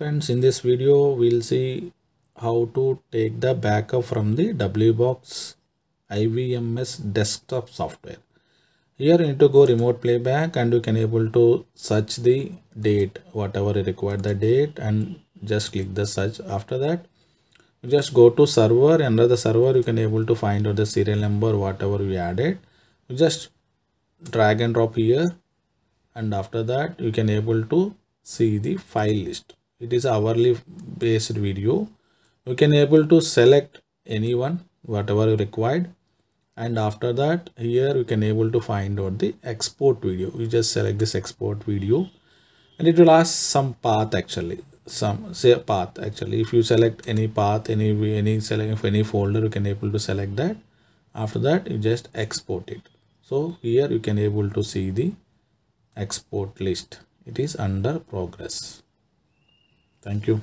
Friends, in this video, we'll see how to take the backup from the WBox IVMS desktop software. Here you need to go remote playback and you can able to search the date, whatever you require the date and just click the search. After that, just go to server under the server, you can able to find out the serial number, whatever we added. You just drag and drop here and after that you can able to see the file list it is hourly based video you can able to select anyone whatever you required and after that here you can able to find out the export video you just select this export video and it will ask some path actually some say path actually if you select any path any any select any folder you can able to select that after that you just export it so here you can able to see the export list it is under progress Thank you.